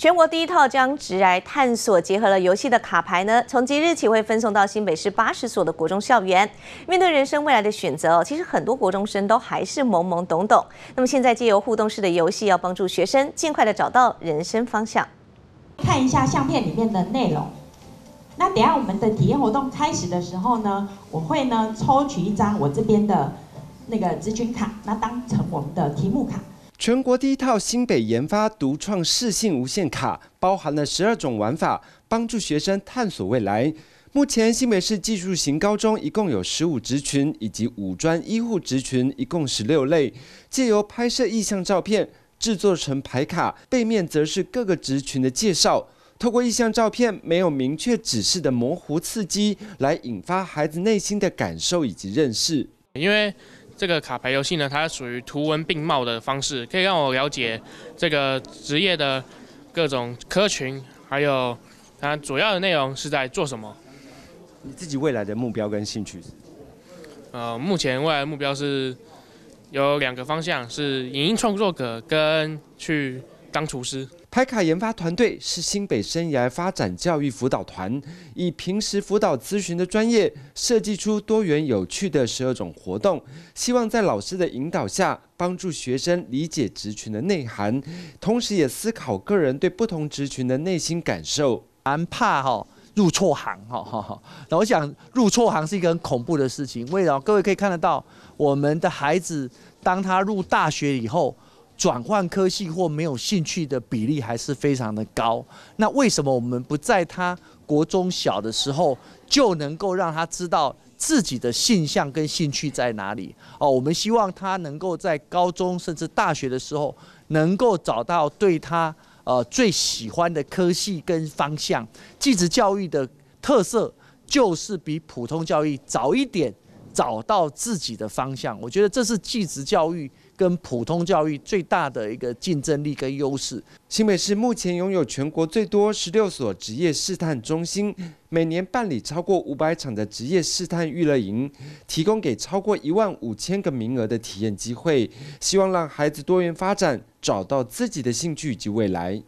全国第一套将直癌探索结合了游戏的卡牌呢，从即日起会分送到新北市八十所的国中校园。面对人生未来的选择哦，其实很多国中生都还是懵懵懂懂。那么现在借由互动式的游戏，要帮助学生尽快的找到人生方向。看一下相片里面的内容。那等下我们的体验活动开始的时候呢，我会呢抽取一张我这边的那个咨询卡，那当成我们的题目卡。全国第一套新北研发独创视性无线卡，包含了十二种玩法，帮助学生探索未来。目前新北市技术型高中一共有十五职群，以及五专医护职群，一共十六类。借由拍摄意向照片，制作成牌卡，背面则是各个职群的介绍。透过意向照片，没有明确指示的模糊刺激，来引发孩子内心的感受以及认识。因为这个卡牌游戏呢，它属于图文并茂的方式，可以让我了解这个职业的各种科群，还有它主要的内容是在做什么。你自己未来的目标跟兴趣？呃，目前未来目标是有两个方向，是影音创作者跟去当厨师。拍卡研发团队是新北生涯发展教育辅导团，以平时辅导咨询的专业设计出多元有趣的十二种活动，希望在老师的引导下，帮助学生理解职群的内涵，同时也思考个人对不同职群的内心感受。难怕哈入错行哈，那我想入错行是一个很恐怖的事情。为了各位可以看得到，我们的孩子当他入大学以后。转换科系或没有兴趣的比例还是非常的高。那为什么我们不在他国中小的时候就能够让他知道自己的性向跟兴趣在哪里？哦，我们希望他能够在高中甚至大学的时候能够找到对他呃最喜欢的科系跟方向。继职教育的特色就是比普通教育早一点。找到自己的方向，我觉得这是技职教育跟普通教育最大的一个竞争力跟优势。新北市目前拥有全国最多十六所职业试探中心，每年办理超过五百场的职业试探娱乐营，提供给超过一万五千个名额的体验机会，希望让孩子多元发展，找到自己的兴趣及未来。